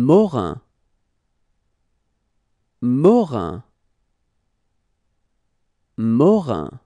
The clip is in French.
Morin Morin Morin